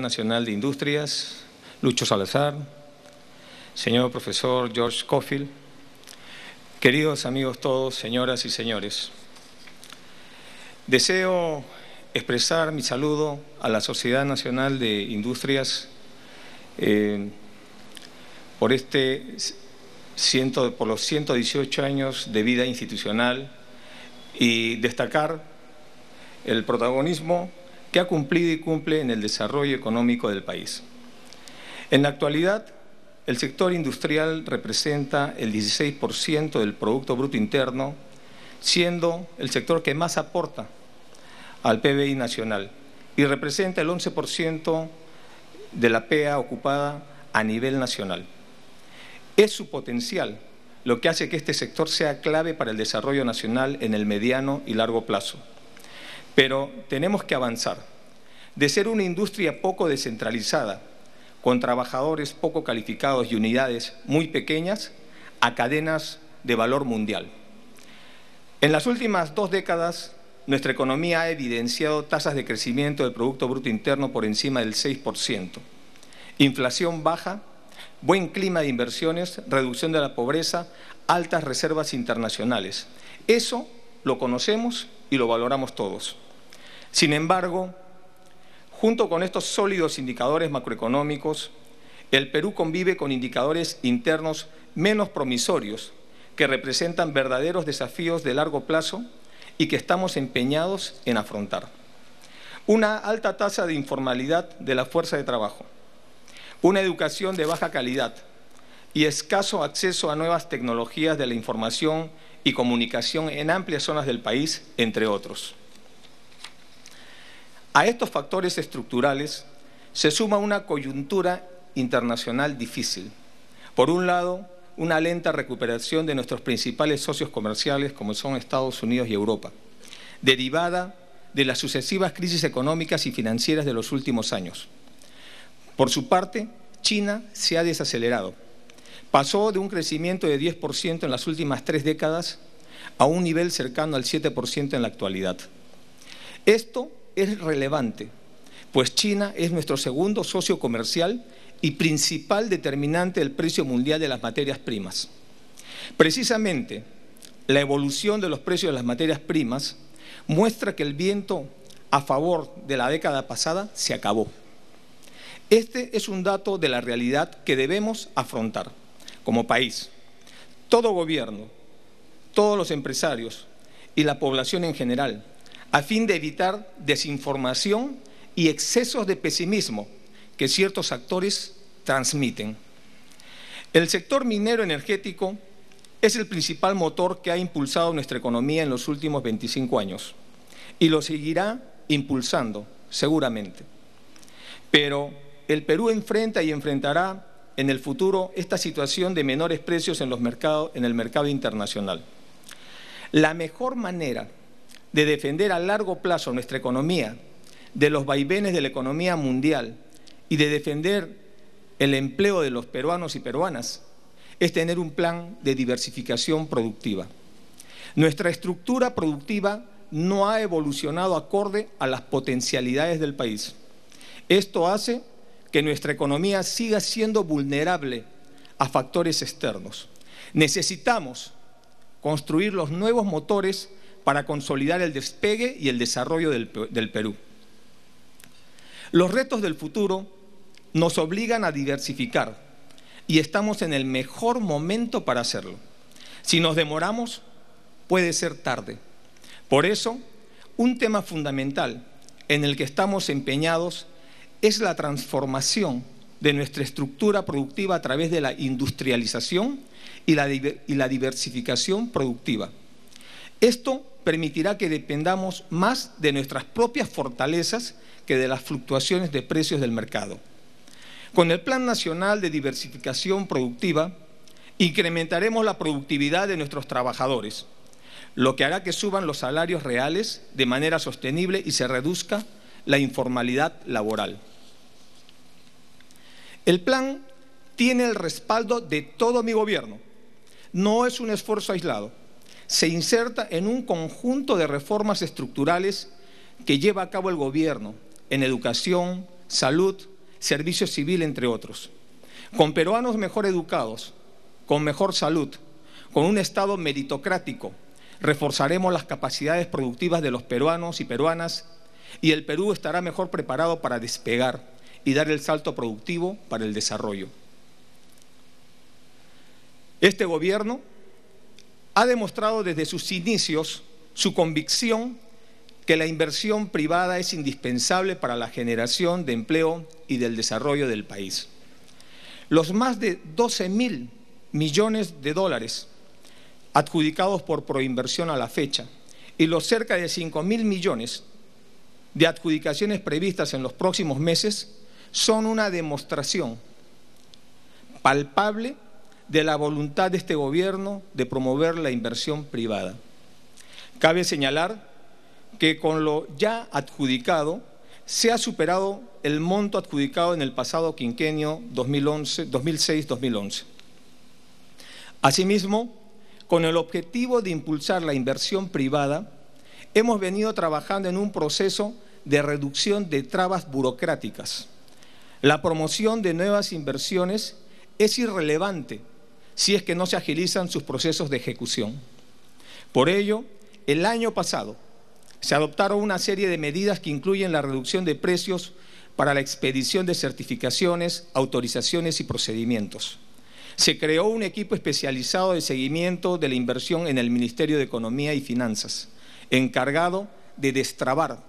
Nacional de Industrias, Lucho Salazar, señor profesor George Cofield, queridos amigos todos, señoras y señores. Deseo expresar mi saludo a la Sociedad Nacional de Industrias eh, por, este ciento, por los 118 años de vida institucional y destacar el protagonismo que ha cumplido y cumple en el desarrollo económico del país. En la actualidad, el sector industrial representa el 16% del Producto Bruto Interno, siendo el sector que más aporta al PBI nacional y representa el 11% de la PEA ocupada a nivel nacional. Es su potencial lo que hace que este sector sea clave para el desarrollo nacional en el mediano y largo plazo. Pero tenemos que avanzar. De ser una industria poco descentralizada, con trabajadores poco calificados y unidades muy pequeñas, a cadenas de valor mundial. En las últimas dos décadas, nuestra economía ha evidenciado tasas de crecimiento del Producto Bruto Interno por encima del 6%, inflación baja, buen clima de inversiones, reducción de la pobreza, altas reservas internacionales. Eso lo conocemos y lo valoramos todos. Sin embargo, junto con estos sólidos indicadores macroeconómicos, el Perú convive con indicadores internos menos promisorios que representan verdaderos desafíos de largo plazo y que estamos empeñados en afrontar. Una alta tasa de informalidad de la fuerza de trabajo, una educación de baja calidad y escaso acceso a nuevas tecnologías de la información y comunicación en amplias zonas del país, entre otros. A estos factores estructurales se suma una coyuntura internacional difícil. Por un lado, una lenta recuperación de nuestros principales socios comerciales como son Estados Unidos y Europa, derivada de las sucesivas crisis económicas y financieras de los últimos años. Por su parte, China se ha desacelerado. Pasó de un crecimiento de 10% en las últimas tres décadas a un nivel cercano al 7% en la actualidad. Esto es relevante, pues China es nuestro segundo socio comercial y principal determinante del precio mundial de las materias primas. Precisamente, la evolución de los precios de las materias primas muestra que el viento a favor de la década pasada se acabó. Este es un dato de la realidad que debemos afrontar como país. Todo gobierno, todos los empresarios y la población en general a fin de evitar desinformación y excesos de pesimismo que ciertos actores transmiten. El sector minero energético es el principal motor que ha impulsado nuestra economía en los últimos 25 años y lo seguirá impulsando, seguramente. Pero el Perú enfrenta y enfrentará en el futuro esta situación de menores precios en, los mercados, en el mercado internacional. La mejor manera de defender a largo plazo nuestra economía de los vaivenes de la economía mundial y de defender el empleo de los peruanos y peruanas, es tener un plan de diversificación productiva. Nuestra estructura productiva no ha evolucionado acorde a las potencialidades del país. Esto hace que nuestra economía siga siendo vulnerable a factores externos. Necesitamos construir los nuevos motores para consolidar el despegue y el desarrollo del, Perú. Los retos del futuro nos obligan a diversificar y estamos en el mejor momento para hacerlo. Si nos demoramos, puede ser tarde. Por eso, un tema fundamental en el que estamos empeñados es la transformación de nuestra estructura productiva a través de la industrialización y la, diversificación productiva. Esto permitirá que dependamos más de nuestras propias fortalezas que de las fluctuaciones de precios del mercado. Con el Plan Nacional de Diversificación Productiva, incrementaremos la productividad de nuestros trabajadores, lo que hará que suban los salarios reales de manera sostenible y se reduzca la informalidad laboral. El plan tiene el respaldo de todo mi gobierno. No es un esfuerzo aislado se inserta en un conjunto de reformas estructurales que lleva a cabo el gobierno en educación, salud, servicio civil, entre otros. Con peruanos mejor educados, con mejor salud, con un Estado meritocrático, reforzaremos las capacidades productivas de los peruanos y peruanas y el Perú estará mejor preparado para despegar y dar el salto productivo para el desarrollo. Este gobierno ha demostrado desde sus inicios su convicción que la inversión privada es indispensable para la generación de empleo y del desarrollo del país. Los más de 12 mil millones de dólares adjudicados por proinversión a la fecha y los cerca de 5 mil millones de adjudicaciones previstas en los próximos meses son una demostración palpable de la voluntad de este gobierno de promover la inversión privada. Cabe señalar que con lo ya adjudicado se ha superado el monto adjudicado en el pasado quinquenio 2006-2011. Asimismo, con el objetivo de impulsar la inversión privada, hemos venido trabajando en un proceso de reducción de trabas burocráticas. La promoción de nuevas inversiones es irrelevante si es que no se agilizan sus procesos de ejecución. Por ello, el año pasado se adoptaron una serie de medidas que incluyen la reducción de precios para la expedición de certificaciones, autorizaciones y procedimientos. Se creó un equipo especializado de seguimiento de la inversión en el Ministerio de Economía y Finanzas, encargado de destrabar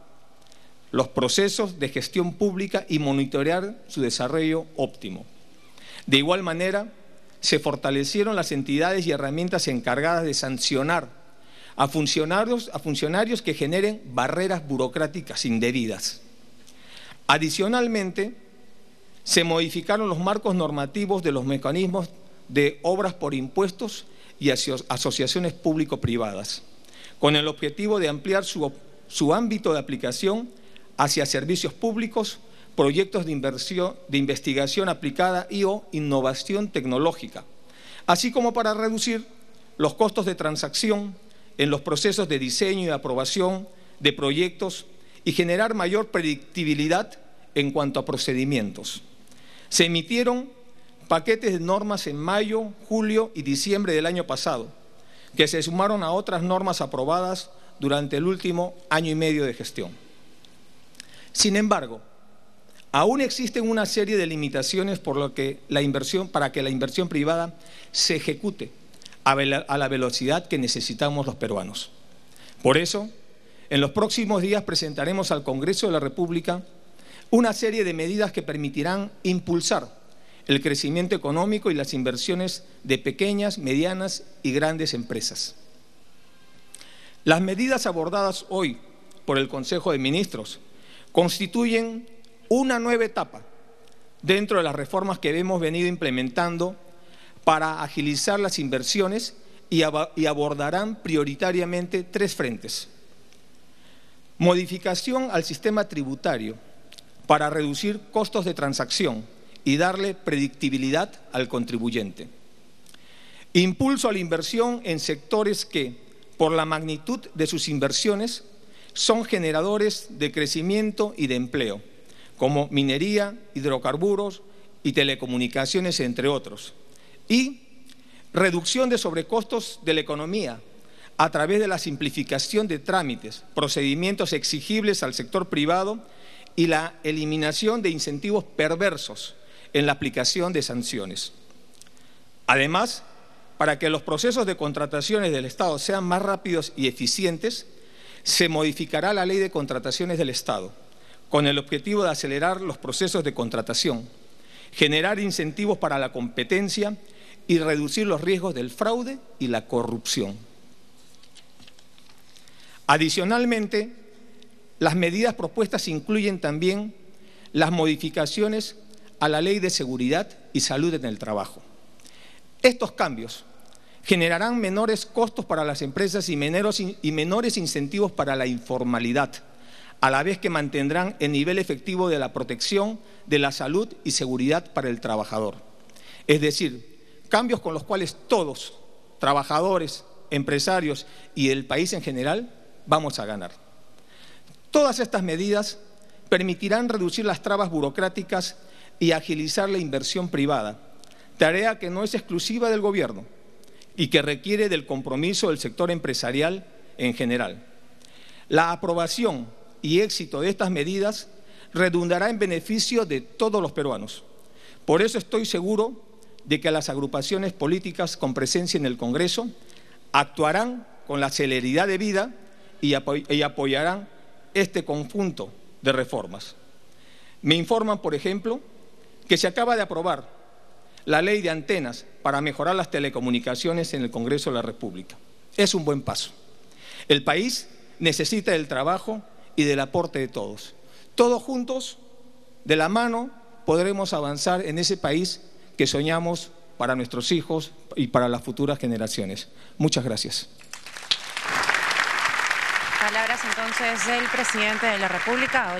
los procesos de gestión pública y monitorear su desarrollo óptimo. De igual manera, se fortalecieron las entidades y herramientas encargadas de sancionar a funcionarios, que generen barreras burocráticas indebidas. Adicionalmente, se modificaron los marcos normativos de los mecanismos de obras por impuestos y asociaciones público-privadas, con el objetivo de ampliar su ámbito de aplicación hacia servicios públicos, proyectos de, inversión, de investigación aplicada y o innovación tecnológica, así como para reducir los costos de transacción en los procesos de diseño y aprobación de proyectos y generar mayor predictibilidad en cuanto a procedimientos. Se emitieron paquetes de normas en mayo, julio y diciembre del año pasado, que se sumaron a otras normas aprobadas durante el último año y medio de gestión. Sin embargo, Aún existen una serie de limitaciones por lo que la inversión, para que la inversión privada se ejecute a la velocidad que necesitamos los peruanos. Por eso, en los próximos días presentaremos al Congreso de la República una serie de medidas que permitirán impulsar el crecimiento económico y las inversiones de pequeñas, medianas y grandes empresas. Las medidas abordadas hoy por el Consejo de Ministros constituyen una nueva etapa dentro de las reformas que hemos venido implementando para agilizar las inversiones y, abordarán prioritariamente tres frentes. Modificación al sistema tributario para reducir costos de transacción y darle predictibilidad al contribuyente. Impulso a la inversión en sectores que, por la magnitud de sus inversiones, son generadores de crecimiento y de empleo como minería, hidrocarburos y telecomunicaciones, entre otros. Y reducción de sobrecostos de la economía a través de la simplificación de trámites, procedimientos exigibles al sector privado y la eliminación de incentivos perversos en la aplicación de sanciones. Además, para que los procesos de contrataciones del Estado sean más rápidos y eficientes, se modificará la ley de contrataciones del Estado con el objetivo de acelerar los procesos de contratación, generar incentivos para la competencia y reducir los riesgos del fraude y la corrupción. Adicionalmente, las medidas propuestas incluyen también las modificaciones a la Ley de Seguridad y Salud en el Trabajo. Estos cambios generarán menores costos para las empresas y menores, incentivos para la informalidad, a la vez que mantendrán el nivel efectivo de la protección de la salud y seguridad para el trabajador. Es decir, cambios con los cuales todos, trabajadores, empresarios y el país en general, vamos a ganar. Todas estas medidas permitirán reducir las trabas burocráticas y agilizar la inversión privada, tarea que no es exclusiva del gobierno y que requiere del compromiso del sector empresarial en general. La aprobación y éxito de estas medidas redundará en beneficio de todos los peruanos. Por eso estoy seguro de que las agrupaciones políticas con presencia en el Congreso actuarán con la celeridad de y, y apoyarán este conjunto de reformas. Me informan, por ejemplo, que se acaba de aprobar la ley de antenas para mejorar las telecomunicaciones en el Congreso de la República. Es un buen paso. El país necesita el trabajo y del aporte de todos. Todos juntos, de la mano, podremos avanzar en ese país que soñamos para nuestros hijos y para las futuras generaciones. Muchas gracias. Palabras entonces presidente de la República,